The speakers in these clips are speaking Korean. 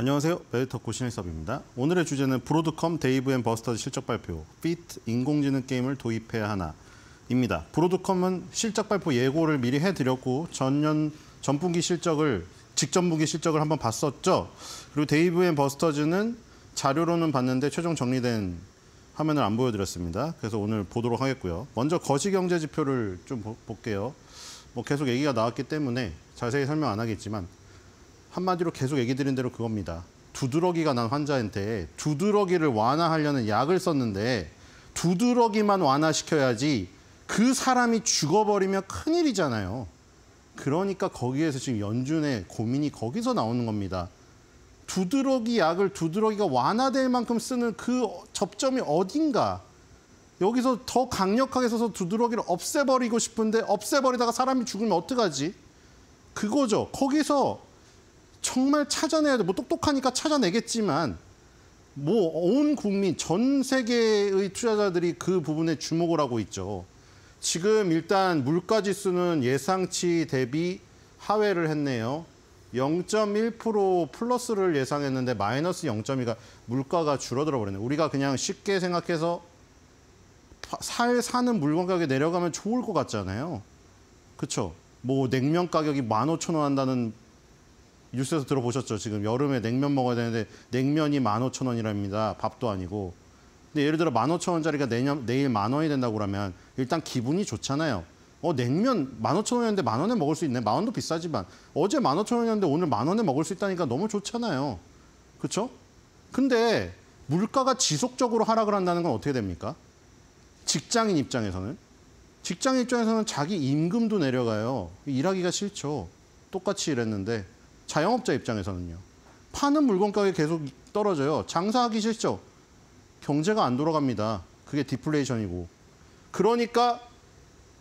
안녕하세요. 베리터코 신일섭입니다. 오늘의 주제는 브로드컴 데이브 앤 버스터즈 실적 발표, 피트 인공지능 게임을 도입해야 하나입니다. 브로드컴은 실적 발표 예고를 미리 해드렸고 전년 전분기 실적을 직전 분기 실적을 한번 봤었죠. 그리고 데이브 앤 버스터즈는 자료로는 봤는데 최종 정리된 화면을 안 보여드렸습니다. 그래서 오늘 보도록 하겠고요. 먼저 거시경제 지표를 좀 볼게요. 뭐 계속 얘기가 나왔기 때문에 자세히 설명 안 하겠지만 한마디로 계속 얘기 드린 대로 그겁니다. 두드러기가 난 환자한테 두드러기를 완화하려는 약을 썼는데 두드러기만 완화시켜야지 그 사람이 죽어버리면 큰일이잖아요. 그러니까 거기에서 지금 연준의 고민이 거기서 나오는 겁니다. 두드러기 약을 두드러기가 완화될 만큼 쓰는 그 접점이 어딘가. 여기서 더 강력하게 써서 두드러기를 없애버리고 싶은데 없애버리다가 사람이 죽으면 어떡하지? 그거죠. 거기서 정말 찾아내야 돼. 뭐 똑똑하니까 찾아내겠지만 뭐 온 국민, 전 세계의 투자자들이 그 부분에 주목을 하고 있죠. 지금 일단 물가 지수는 예상치 대비 하회를 했네요. 0.1% 플러스를 예상했는데 마이너스 0.2가 물가가 줄어들어 버렸네 우리가 그냥 쉽게 생각해서 살 사는 물건 가격이 내려가면 좋을 것 같잖아요. 그렇죠? 뭐 냉면 가격이 15,000원 한다는 뉴스에서 들어보셨죠? 지금 여름에 냉면 먹어야 되는데 냉면이 1 5 0 0 0 원이랍니다. 밥도 아니고. 근데 예를 들어 1 5 0 0 0 원짜리가 내년, 내일 만 원이 된다고 그러면 일단 기분이 좋잖아요. 어 냉면 만오0 원이었는데 만 원에 먹을 수 있네. 만 원도 비싸지만 어제 1 5 0 0 0 원이었는데 오늘 만 원에 먹을 수 있다니까 너무 좋잖아요. 그렇죠? 근데 물가가 지속적으로 하락을 한다는 건 어떻게 됩니까? 직장인 입장에서는 직장인 입장에서는 자기 임금도 내려가요. 일하기가 싫죠. 똑같이 일했는데 자영업자 입장에서는요. 파는 물건 가격이 계속 떨어져요. 장사하기 싫죠. 경제가 안 돌아갑니다. 그게 디플레이션이고. 그러니까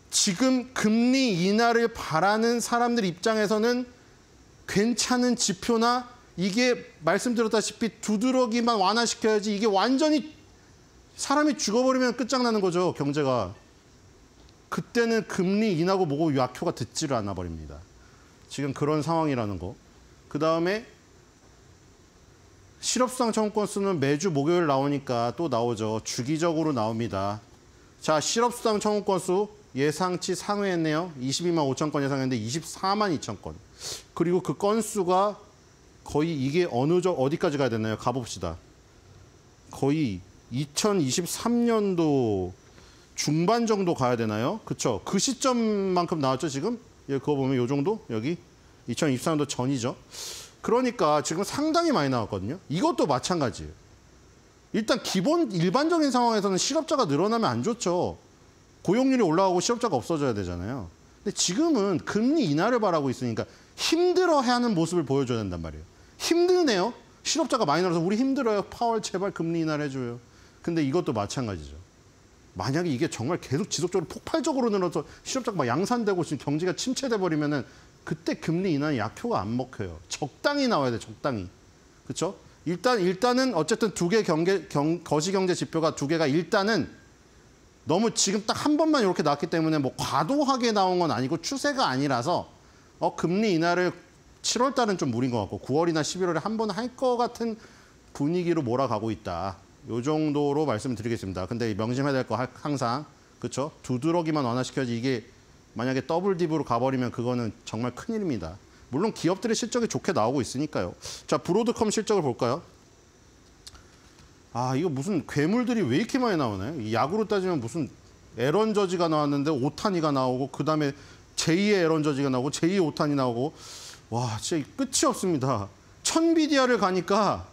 지금 금리 인하를 바라는 사람들 입장에서는 괜찮은 지표나 이게 말씀드렸다시피 두드러기만 완화시켜야지 이게 완전히 사람이 죽어버리면 끝장나는 거죠, 경제가. 그때는 금리 인하고 뭐고 약효가 듣지를 않아 버립니다. 지금 그런 상황이라는 거. 그 다음에 실업수당 청구권 수는 매주 목요일 나오니까 또 나오죠. 주기적으로 나옵니다. 자, 실업수당 청구권 수 예상치 상회했네요. 22만 5천 건 예상했는데 24만 2천 건. 그리고 그 건수가 거의 이게 어느 저 어디까지 가야 되나요? 가봅시다. 거의 2023년도 중반 정도 가야 되나요? 그쵸? 그 시점만큼 나왔죠, 지금? 예, 그거 보면 요 정도? 여기? 2024년도 전이죠. 그러니까 지금 상당히 많이 나왔거든요. 이것도 마찬가지예요. 일단 기본 일반적인 상황에서는 실업자가 늘어나면 안 좋죠. 고용률이 올라가고 실업자가 없어져야 되잖아요. 근데 지금은 금리 인하를 바라고 있으니까 힘들어하는 모습을 보여줘야 된단 말이에요. 힘드네요. 실업자가 많이 늘어서 우리 힘들어요. 파월 제발 금리 인하를 해줘요. 근데 이것도 마찬가지죠. 만약에 이게 정말 계속 지속적으로 폭발적으로 늘어서 실업자가 막 양산되고 지금 경제가 침체돼 버리면은 그때 금리 인하 약효가 안 먹혀요. 적당히 나와야 돼, 적당히. 그렇죠? 일단 일단은 어쨌든 두 개 경계 경, 거시 경제 지표가 두 개가 일단은 너무 지금 딱 한 번만 이렇게 나왔기 때문에 뭐 과도하게 나온 건 아니고 추세가 아니라서 어 금리 인하를 7월 달은 좀 무린 것 같고 9월이나 11월에 한 번 할 것 같은 분위기로 몰아가고 있다. 요 정도로 말씀드리겠습니다. 근데 명심해야 될 거 항상 그렇죠? 두드러기만 완화시켜야지 이게 만약에 더블 딥으로 가버리면 그거는 정말 큰일입니다. 물론 기업들의 실적이 좋게 나오고 있으니까요. 자, 브로드컴 실적을 볼까요? 아, 이거 무슨 괴물들이 왜 이렇게 많이 나오나요? 야구로 따지면 무슨 에런 저지가 나왔는데 오타니가 나오고 그다음에 제2의 에런 저지가 나오고 제2의 오타니 나오고 와, 진짜 끝이 없습니다. 천비디아를 가니까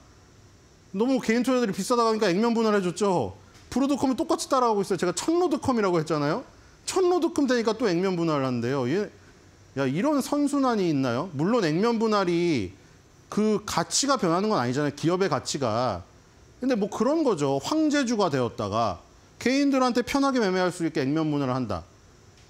너무 개인 투자들이 비싸다 가니까 액면 분할해줬죠. 브로드컴은 똑같이 따라가고 있어요. 제가 천로드컴이라고 했잖아요. 천로드금 되니까 또 액면 분할한대요. 을 예? 얘, 야 이런 선순환이 있나요? 물론 액면 분할이 그 가치가 변하는 건 아니잖아요. 기업의 가치가. 근데 뭐 그런 거죠. 황제주가 되었다가 개인들한테 편하게 매매할 수 있게 액면 분할을 한다.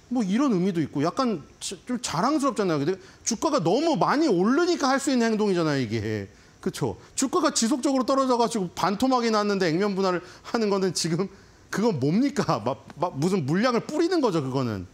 뭐 이런 의미도 있고 약간 좀 자랑스럽잖아요. 근데 주가가 너무 많이 오르니까 할 수 있는 행동이잖아요, 이게. 그렇죠. 주가가 지속적으로 떨어져 가지고 반토막이 났는데 액면 분할을 하는 거는 지금 그건 뭡니까? 막, 막 무슨 물량을 뿌리는 거죠, 그거는.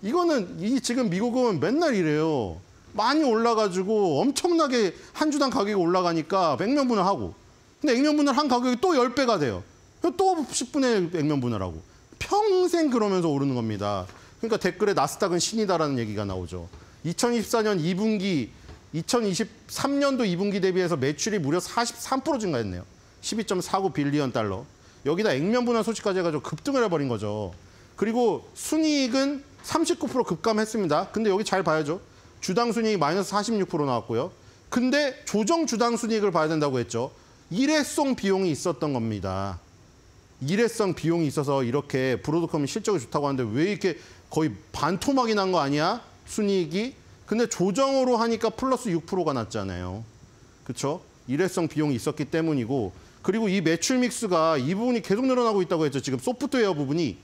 이거는 이 지금 미국은 맨날 이래요. 많이 올라가지고 엄청나게 한 주당 가격이 올라가니까 액면 분을하고 근데 액면 분을한 가격이 또 10배가 돼요. 또 10분의 액면 분을하고 평생 그러면서 오르는 겁니다. 그러니까 댓글에 나스닥은 신이다라는 얘기가 나오죠. 2024년 2분기, 2023년도 2분기 대비해서 매출이 무려 43% 증가했네요. 12.49 빌리언 달러. 여기다 액면 분할 소치까지 해가지고 급등을 해버린 거죠. 그리고 순이익은 39% 급감했습니다. 근데 여기 잘 봐야죠. 주당 순이익 마이너스 46% 나왔고요. 근데 조정 주당 순이익을 봐야 된다고 했죠. 일회성 비용이 있었던 겁니다. 일회성 비용이 있어서 이렇게 브로드컴이 실적이 좋다고 하는데 왜 이렇게 거의 반토막이 난 거 아니야? 순이익이? 근데 조정으로 하니까 플러스 6%가 났잖아요. 그렇죠? 일회성 비용이 있었기 때문이고 그리고 이 매출 믹스가 이 부분이 계속 늘어나고 있다고 했죠. 지금 소프트웨어 부분이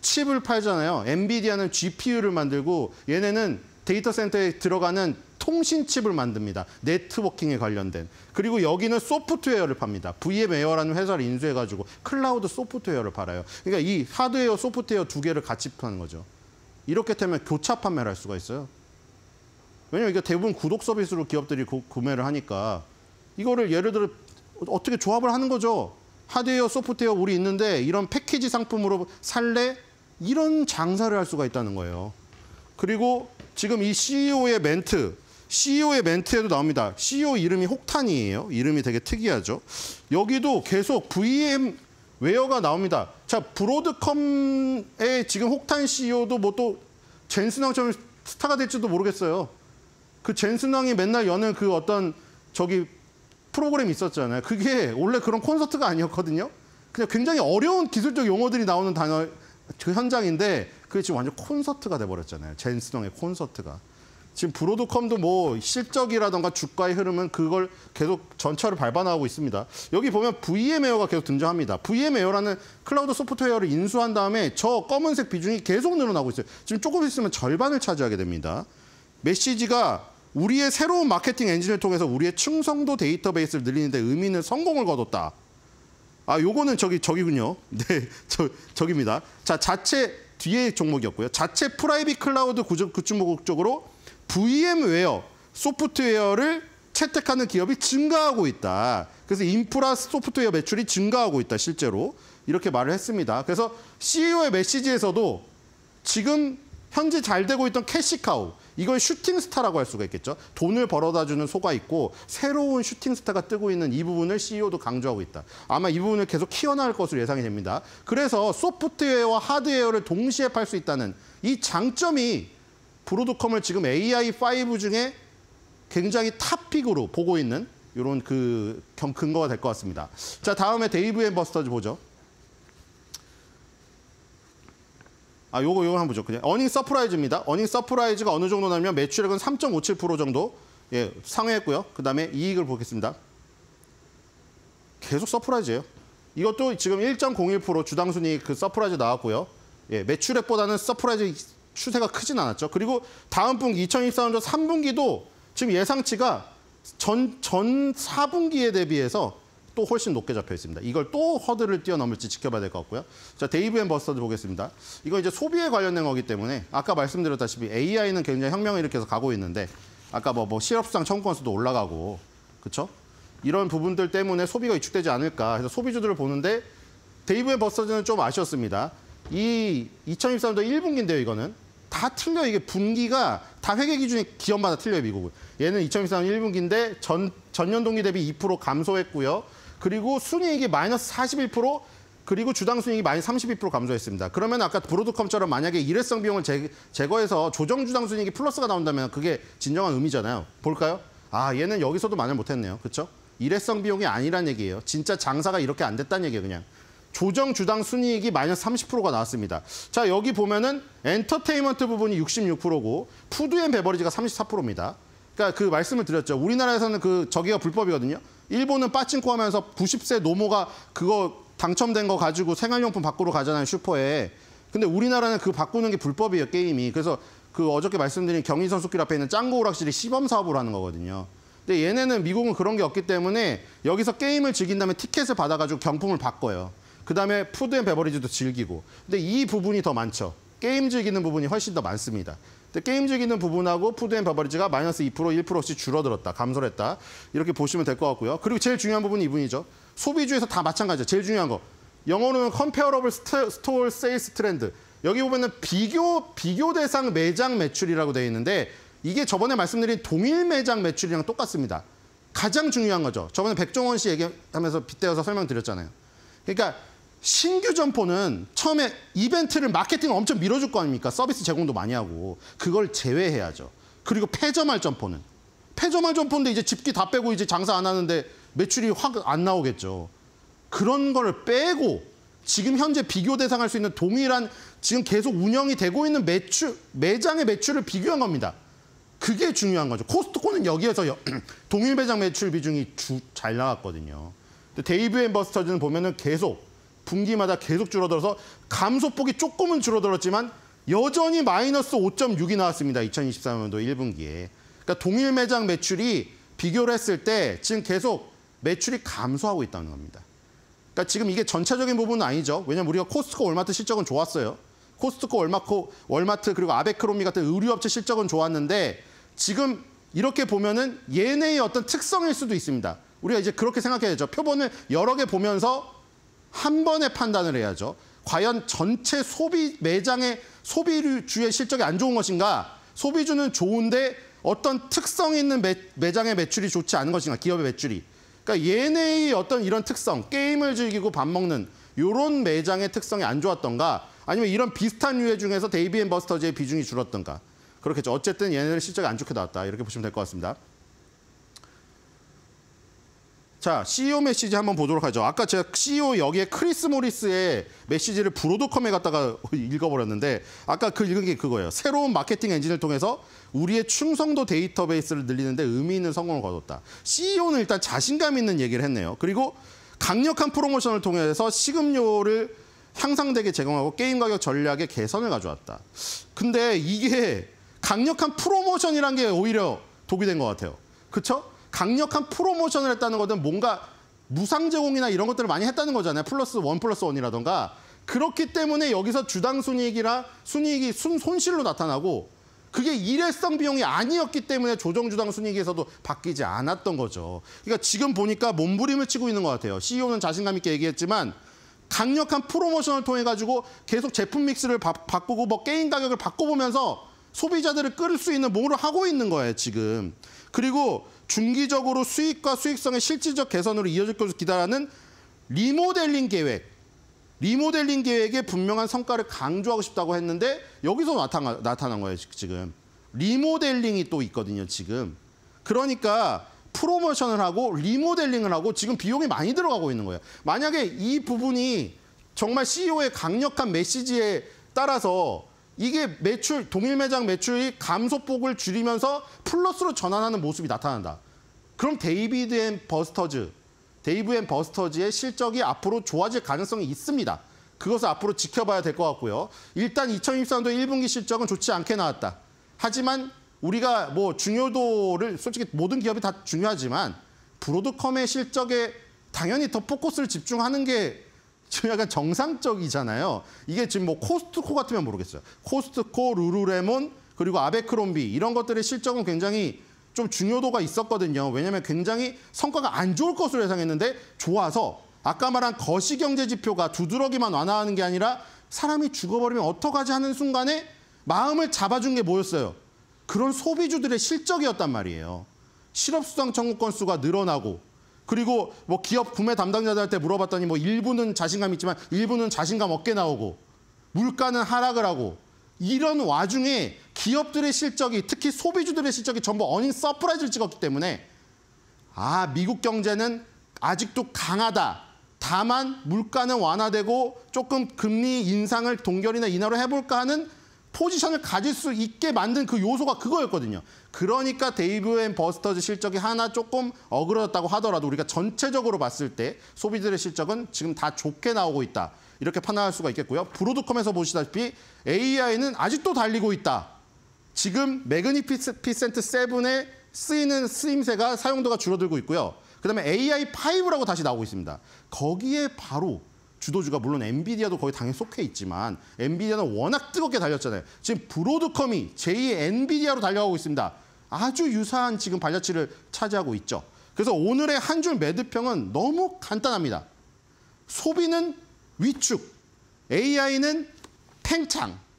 칩을 팔잖아요. 엔비디아는 GPU를 만들고 얘네는 데이터 센터에 들어가는 통신 칩을 만듭니다. 네트워킹에 관련된. 그리고 여기는 소프트웨어를 팝니다. VM웨어라는 회사를 인수해가지고 클라우드 소프트웨어를 팔아요. 그러니까 이 하드웨어, 소프트웨어 두 개를 같이 파는 거죠. 이렇게 되면 교차 판매를 할 수가 있어요. 왜냐면 이게 대부분 구독 서비스로 기업들이 구, 매를 하니까 이거를 예를 들어 어떻게 조합을 하는 거죠. 하드웨어, 소프트웨어 우리 있는데 이런 패키지 상품으로 살래? 이런 장사를 할 수가 있다는 거예요. 그리고 지금 이 CEO의 멘트, CEO의 멘트에도 나옵니다. CEO 이름이 혹탄이에요. 이름이 되게 특이하죠. 여기도 계속 VM 웨어가 나옵니다. 자, 브로드컴의 지금 혹탄 CEO도 뭐 또 젠슨왕처럼 스타가 될지도 모르겠어요. 그 젠슨왕이 맨날 여는 그 어떤 저기 프로그램이 있었잖아요. 그게 원래 그런 콘서트가 아니었거든요. 그냥 굉장히 어려운 기술적 용어들이 나오는 단어 그 현장인데 그게 지금 완전 콘서트가 돼버렸잖아요. 젠스동의 콘서트가. 지금 브로드컴도 뭐 실적이라던가 주가의 흐름은 그걸 계속 전철을 밟아나오고 있습니다. 여기 보면 VM 에어가 계속 등장합니다. VM 에어라는 클라우드 소프트웨어를 인수한 다음에 저 검은색 비중이 계속 늘어나고 있어요. 지금 조금 있으면 절반을 차지하게 됩니다. 메시지가 우리의 새로운 마케팅 엔진을 통해서 우리의 충성도 데이터베이스를 늘리는데 의미 있는 성공을 거뒀다. 아, 요거는 저기 저기군요. 네, 저 저기입니다. 자, 자체 뒤에 종목이었고요. 자체 프라이빗 클라우드 구조 구축 목적으로 VM 웨어 소프트웨어를 채택하는 기업이 증가하고 있다. 그래서 인프라 소프트웨어 매출이 증가하고 있다. 실제로 이렇게 말을 했습니다. 그래서 CEO의 메시지에서도 지금 현재 잘 되고 있던 캐시카우 이걸 슈팅스타라고 할 수가 있겠죠. 돈을 벌어다주는 소가 있고 새로운 슈팅스타가 뜨고 있는 이 부분을 CEO도 강조하고 있다. 아마 이 부분을 계속 키워나갈 것으로 예상이 됩니다. 그래서 소프트웨어와 하드웨어를 동시에 팔 수 있다는 이 장점이 브로드컴을 지금 AI5 중에 굉장히 탑픽으로 보고 있는 이런 그 근거가 될 것 같습니다. 자 다음에 데이브 앤 버스터즈 보죠. 아, 요거 요거 한번 보죠. 그냥 어닝 서프라이즈입니다. 어닝 서프라이즈가 어느 정도냐면 매출액은 3.57% 정도 예, 상회했고요. 그다음에 이익을 보겠습니다. 계속 서프라이즈예요. 이것도 지금 1.01% 주당 순이익 그 서프라이즈 나왔고요. 예, 매출액보다는 서프라이즈 추세가 크진 않았죠. 그리고 다음 분기 2024년도 3분기도 지금 예상치가 전 전 4분기에 대비해서 또 훨씬 높게 잡혀 있습니다. 이걸 또 허들을 뛰어넘을지 지켜봐야 될 것 같고요. 자, 데이브 앤 버스터즈 보겠습니다. 이거 이제 소비에 관련된 거기 때문에 아까 말씀드렸다시피 AI는 굉장히 혁명을 일으켜서 가고 있는데 아까 뭐, 뭐실업수 청구 건수도 올라가고 그렇죠? 이런 부분들 때문에 소비가 위축되지 않을까 해서 소비주들을 보는데 데이브 앤 버스터즈는 좀 아쉬웠습니다. 이 2023년도 1분기인데요, 이거는. 다 틀려 이게 분기가 다 회계 기준이 기업마다 틀려요 미국은 얘는 2023년 1분기인데 전 전년 동기 대비 2% 감소했고요 그리고 순이익이 마이너스 41% 그리고 주당 순이익이 마이너스 32% 감소했습니다. 그러면 아까 브로드컴처럼 만약에 일회성 비용을 제, 거해서 조정 주당 순이익이 플러스가 나온다면 그게 진정한 의미잖아요. 볼까요? 아, 얘는 여기서도 만약 못했네요. 그렇죠? 일회성 비용이 아니란 얘기예요. 진짜 장사가 이렇게 안 됐다는 얘기예요, 그냥. 조정 주당 순이익이 마이너스 30%가 나왔습니다. 자, 여기 보면은 엔터테인먼트 부분이 66%고 푸드 앤 베버리지가 34%입니다. 그러니까 그 말씀을 드렸죠. 우리나라에서는 그 저기가 불법이거든요. 일본은 빠친코 하면서 90세 노모가 그거 당첨된 거 가지고 생활용품 바꾸러 가잖아요, 슈퍼에. 근데 우리나라는 그 바꾸는 게 불법이에요, 게임이. 그래서 그 어저께 말씀드린 경인선수길 앞에 있는 짱구 오락실이 시범 사업을 하는 거거든요. 근데 얘네는 미국은 그런 게 없기 때문에 여기서 게임을 즐긴 다음에 티켓을 받아가지고 경품을 바꿔요. 그다음에 푸드 앤 베버리지도 즐기고. 근데 이 부분이 더 많죠. 게임 즐기는 부분이 훨씬 더 많습니다. 네, 게임 즐기는 부분하고 푸드 앤 버버리지가 마이너스 2% 1%씩 줄어들었다. 감소를 했다. 이렇게 보시면 될 것 같고요. 그리고 제일 중요한 부분이 이분이죠 소비주에서 다 마찬가지죠. 제일 중요한 거. 영어로는 컴페어러블 스토어 세일스 트렌드. 여기 보면은 비교 비교 대상 매장 매출이라고 되어 있는데 이게 저번에 말씀드린 동일 매장 매출이랑 똑같습니다. 가장 중요한 거죠. 저번에 백종원 씨 얘기하면서 빗대어서 설명드렸잖아요. 그러니까 신규 점포는 처음에 이벤트를 마케팅을 엄청 밀어줄 거 아닙니까? 서비스 제공도 많이 하고 그걸 제외해야죠. 그리고 폐점할 점포는 폐점할 점포인데 이제 집기 다 빼고 이제 장사 안 하는데 매출이 확 안 나오겠죠. 그런 거를 빼고 지금 현재 비교 대상할 수 있는 동일한 지금 계속 운영이 되고 있는 매출 매장의 매출을 비교한 겁니다. 그게 중요한 거죠. 코스트코는 여기에서 여, 동일 매장 매출 비중이 주, 잘나왔거든요 데이브 앤버스터즈는 보면은 계속 분기마다 계속 줄어들어서 감소폭이 조금은 줄어들었지만 여전히 마이너스 5.6이 나왔습니다. 2023년도 1분기에. 그러니까 동일 매장 매출이 비교를 했을 때 지금 계속 매출이 감소하고 있다는 겁니다. 그러니까 지금 이게 전체적인 부분은 아니죠. 왜냐면 하 우리가 코스트코 월마트 실적은 좋았어요. 코스트코 월마코, 월마트 그리고 아베크로미 같은 의류업체 실적은 좋았는데 지금 이렇게 보면은 얘네의 어떤 특성일 수도 있습니다. 우리가 이제 그렇게 생각해야죠. 표본을 여러 개 보면서 한 번에 판단을 해야죠. 과연 전체 소비 매장의 소비주의 실적이 안 좋은 것인가? 소비주는 좋은데 어떤 특성 있는 매, 매장의 매출이 좋지 않은 것인가? 기업의 매출이. 그러니까 얘네의 어떤 이런 특성, 게임을 즐기고 밥 먹는 이런 매장의 특성이 안 좋았던가? 아니면 이런 비슷한 유해 중에서 데이비앤 버스터즈의 비중이 줄었던가? 그렇겠죠. 어쨌든 얘네는 실적이 안 좋게 나왔다. 이렇게 보시면 될 것 같습니다. 자, CEO 메시지 한번 보도록 하죠. 아까 제가 CEO 여기에 크리스 모리스의 메시지를 브로드컴에 갖다가 읽어버렸는데 아까 그 읽은 게 그거예요. 새로운 마케팅 엔진을 통해서 우리의 충성도 데이터베이스를 늘리는데 의미 있는 성공을 거뒀다. CEO는 일단 자신감 있는 얘기를 했네요. 그리고 강력한 프로모션을 통해서 시급료를 향상되게 제공하고 게임 가격 전략의 개선을 가져왔다. 근데 이게 강력한 프로모션이란 게 오히려 독이 된 것 같아요. 그렇죠? 강력한 프로모션을 했다는 것은 뭔가 무상 제공이나 이런 것들을 많이 했다는 거잖아요. 플러스 원 플러스 원이라던가. 그렇기 때문에 여기서 주당 순이익이라 순이익이 순 손실로 나타나고 그게 일회성 비용이 아니었기 때문에 조정 주당 순이익에서도 바뀌지 않았던 거죠. 그러니까 지금 보니까 몸부림을 치고 있는 것 같아요. CEO는 자신감 있게 얘기했지만 강력한 프로모션을 통해 가지고 계속 제품 믹스를 바, 바꾸고 뭐 게임 가격을 바꿔보면서 소비자들을 끌 수 있는 몸으로 하고 있는 거예요 지금. 그리고 중기적으로 수익과 수익성의 실질적 개선으로 이어질 것을 기다라는 리모델링 계획, 리모델링 계획에 분명한 성과를 강조하고 싶다고 했는데 여기서 나타나, 나타난 거예요, 지금. 리모델링이 또 있거든요, 지금. 그러니까 프로모션을 하고 리모델링을 하고 지금 비용이 많이 들어가고 있는 거예요. 만약에 이 부분이 정말 CEO의 강력한 메시지에 따라서 이게 매출 동일 매장 매출이 감소폭을 줄이면서 플러스로 전환하는 모습이 나타난다. 그럼 데이비드 앤 버스터즈, 데이브 앤 버스터즈의 실적이 앞으로 좋아질 가능성이 있습니다. 그것을 앞으로 지켜봐야 될 것 같고요. 일단 2 0 2 3년도 1분기 실적은 좋지 않게 나왔다. 하지만 우리가 뭐 중요도를 솔직히 모든 기업이 다 중요하지만 브로드컴의 실적에 당연히 더 포커스를 집중하는 게 지금 약간 정상적이잖아요. 이게 지금 뭐 코스트코 같으면 모르겠어요. 코스트코, 루루레몬, 그리고 아베크롬비 이런 것들의 실적은 굉장히 좀 중요도가 있었거든요. 왜냐하면 굉장히 성과가 안 좋을 것으로 예상했는데 좋아서 아까 말한 거시경제 지표가 두드러기만 완화하는 게 아니라 사람이 죽어버리면 어떡하지 하는 순간에 마음을 잡아준 게 뭐였어요? 그런 소비주들의 실적이었단 말이에요. 실업수당 청구 건수가 늘어나고 그리고 뭐 기업 구매 담당자들한테 물어봤더니 뭐 일부는 자신감 있지만 일부는 자신감 없게 나오고 물가는 하락을 하고 이런 와중에 기업들의 실적이 특히 소비주들의 실적이 전부 어닝 서프라이즈를 찍었기 때문에 아 미국 경제는 아직도 강하다. 다만 물가는 완화되고 조금 금리 인상을 동결이나 인하로 해볼까 하는 포지션을 가질 수 있게 만든 그 요소가 그거였거든요. 그러니까 데이브 앤 버스터즈 실적이 하나 조금 어그러졌다고 하더라도 우리가 전체적으로 봤을 때 소비들의 실적은 지금 다 좋게 나오고 있다. 이렇게 판단할 수가 있겠고요. 브로드컴에서 보시다시피 AI는 아직도 달리고 있다. 지금 매그니피센트 7에 쓰이는 쓰임새가 사용도가 줄어들고 있고요. 그다음에 AI5라고 다시 나오고 있습니다. 거기에 바로 주도주가 물론 엔비디아도 거의 당연히 속해 있지만 엔비디아는 워낙 뜨겁게 달렸잖아요. 지금 브로드컴이 제2의 엔비디아로 달려가고 있습니다. 아주 유사한 지금 발자취를 차지하고 있죠. 그래서 오늘의 한 줄 매듭평은 너무 간단합니다. 소비는 위축, AI는 팽창,